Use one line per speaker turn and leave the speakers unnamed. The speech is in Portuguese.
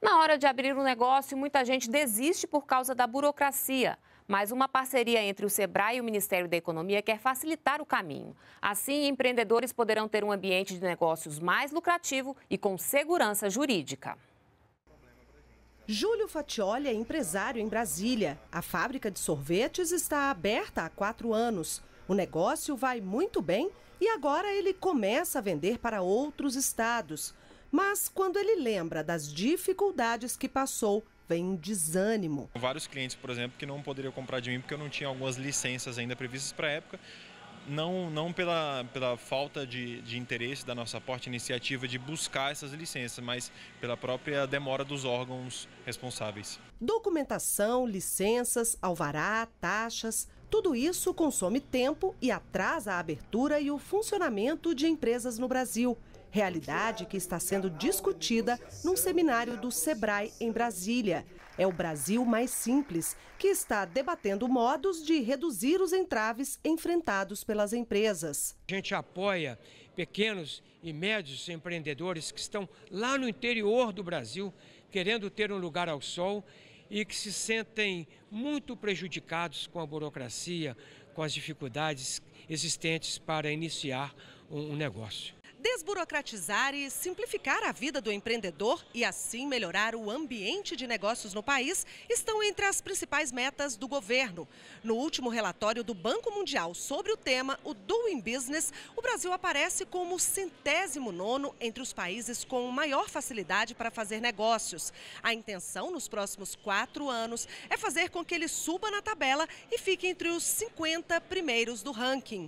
Na hora de abrir um negócio, muita gente desiste por causa da burocracia. Mas uma parceria entre o SEBRAE e o Ministério da Economia quer facilitar o caminho. Assim, empreendedores poderão ter um ambiente de negócios mais lucrativo e com segurança jurídica.
Júlio Fatioli é empresário em Brasília. A fábrica de sorvetes está aberta há quatro anos. O negócio vai muito bem e agora ele começa a vender para outros estados. Mas quando ele lembra das dificuldades que passou, vem um desânimo.
Vários clientes, por exemplo, que não poderiam comprar de mim porque eu não tinha algumas licenças ainda previstas para a época. Não, não pela, pela falta de, de interesse da nossa parte iniciativa de buscar essas licenças, mas pela própria demora dos órgãos responsáveis.
Documentação, licenças, alvará, taxas, tudo isso consome tempo e atrasa a abertura e o funcionamento de empresas no Brasil realidade que está sendo discutida num seminário do SEBRAE em Brasília. É o Brasil Mais Simples, que está debatendo modos de reduzir os entraves enfrentados pelas empresas.
A gente apoia pequenos e médios empreendedores que estão lá no interior do Brasil, querendo ter um lugar ao sol e que se sentem muito prejudicados com a burocracia, com as dificuldades existentes para iniciar um negócio.
Desburocratizar e simplificar a vida do empreendedor e assim melhorar o ambiente de negócios no país estão entre as principais metas do governo. No último relatório do Banco Mundial sobre o tema, o Doing Business, o Brasil aparece como o centésimo nono entre os países com maior facilidade para fazer negócios. A intenção nos próximos quatro anos é fazer com que ele suba na tabela e fique entre os 50 primeiros do ranking.